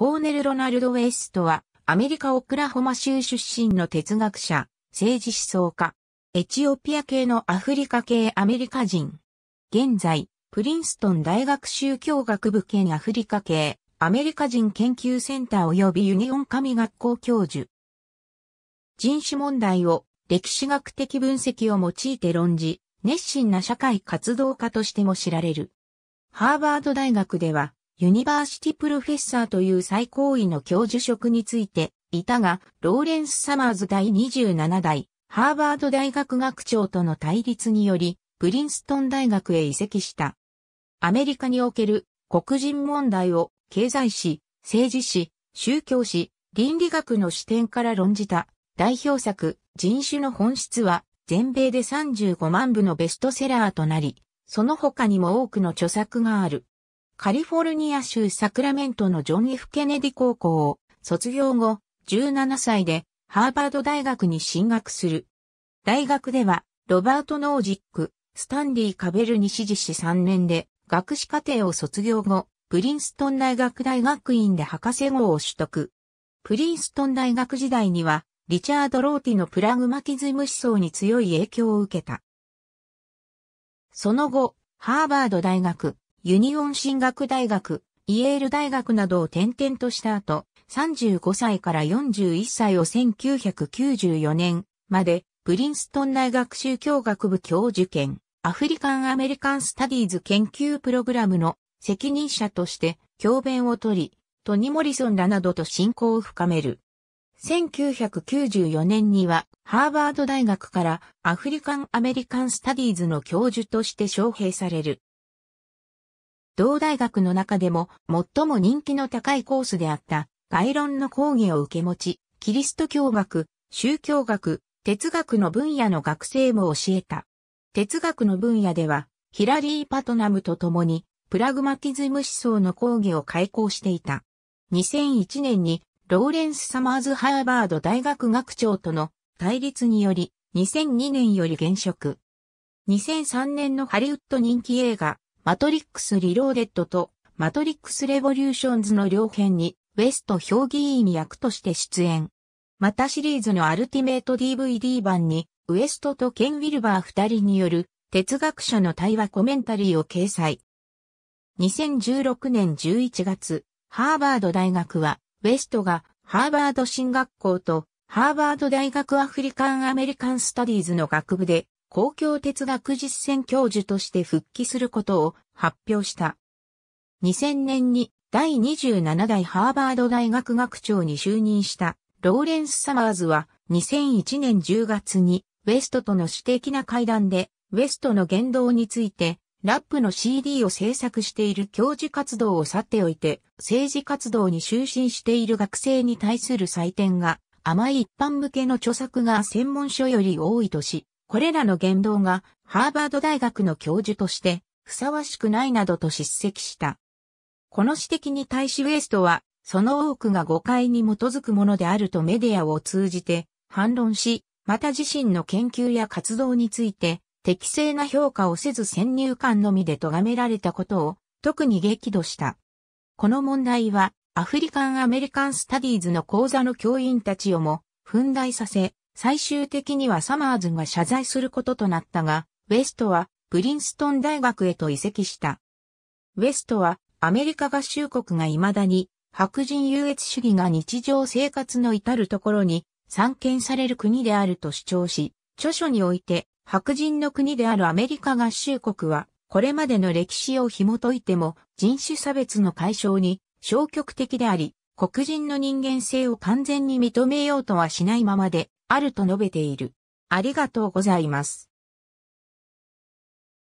コーネル・ロナルド・ウェストは、アメリカ・オクラホマ州出身の哲学者、政治思想家、エチオピア系のアフリカ系アメリカ人。現在、プリンストン大学宗教学部兼アフリカ系、アメリカ人研究センター及びユニオン神学校教授。人種問題を歴史学的分析を用いて論じ、熱心な社会活動家としても知られる。ハーバード大学ではユニバーシティプロフェッサーという最高位の教授職についていたが、ローレンス・サマーズ第27代、ハーバード大学学長との対立により、プリンストン大学へ移籍した。アメリカにおける黒人問題を経済史、政治史、宗教史、倫理学の視点から論じた代表作人種の本質は全米で35万部のベストセラーとなり、その他にも多くの著作がある。カリフォルニア州サクラメントのジョン・ F・ ケネディ高校を卒業後、17歳でハーバード大学に進学する。大学では、ロバート・ノージック、スタンリー・カベルに師事し3年で、学士課程を卒業後、プリンストン大学大学院で博士号を取得。プリンストン大学時代には、リチャード・ローティのプラグマティズム思想に強い影響を受けた。その後、ハーバード大学、ユニオン進学大学、イエール大学などを転々とした後、35歳から41歳を1994年まで、プリンストン大学宗教学部教授兼、アフリカンアメリカンスタディーズ研究プログラムの責任者として教鞭を取り、トニ・モリソンらなどと信仰を深める。1994年にはハーバード大学からアフリカン・アメリカン・スタディーズの教授として招聘される。同大学の中でも最も人気の高いコースであった概論の講義を受け持ち、キリスト教学、宗教学、哲学の分野の学生も教えた。哲学の分野では、ヒラリー・パトナムと共に、プラグマティズム思想の講義を開講していた。2001年に、ローレンス・サマーズ・ハーバード大学学長との対立により、2002年より現職。2003年のハリウッド人気映画、マトリックス・リローデッドとマトリックス・レボリューションズの両編にウェスト評議員役として出演。またシリーズのアルティメイト DVD 版にウエストとケン・ウィルバー二人による哲学者の対話コメンタリーを掲載。2016年11月、ハーバード大学は、ウェストがハーバード新学校とハーバード大学アフリカンアメリカンスタディーズの学部で公共哲学実践教授として復帰することを発表した。2000年に第27代ハーバード大学学長に就任したローレンス・サマーズは2001年10月にウェストとの私的な会談でウェストの言動についてラップの CD を制作している教授活動を去っておいて政治活動に就寝している学生に対する採点が甘い一般向けの著作が専門書より多いとしこれらの言動がハーバード大学の教授としてふさわしくないなどと叱責した。この指摘に対しウエストは、その多くが誤解に基づくものであるとメディアを通じて反論し、また自身の研究や活動について適正な評価をせず先入観のみで咎められたことを特に激怒した。この問題はアフリカンアメリカンスタディーズの講座の教員たちをも憤慨させ、最終的にはサマーズが謝罪することとなったが、ウェストはプリンストン大学へと移籍した。ウェストはアメリカ合衆国が未だに白人優越主義が日常生活の至るところに散見される国であると主張し、著書において白人の国であるアメリカ合衆国はこれまでの歴史を紐解いても人種差別の解消に消極的であり、黒人の人間性を完全に認めようとはしないままであると述べている。ありがとうございます。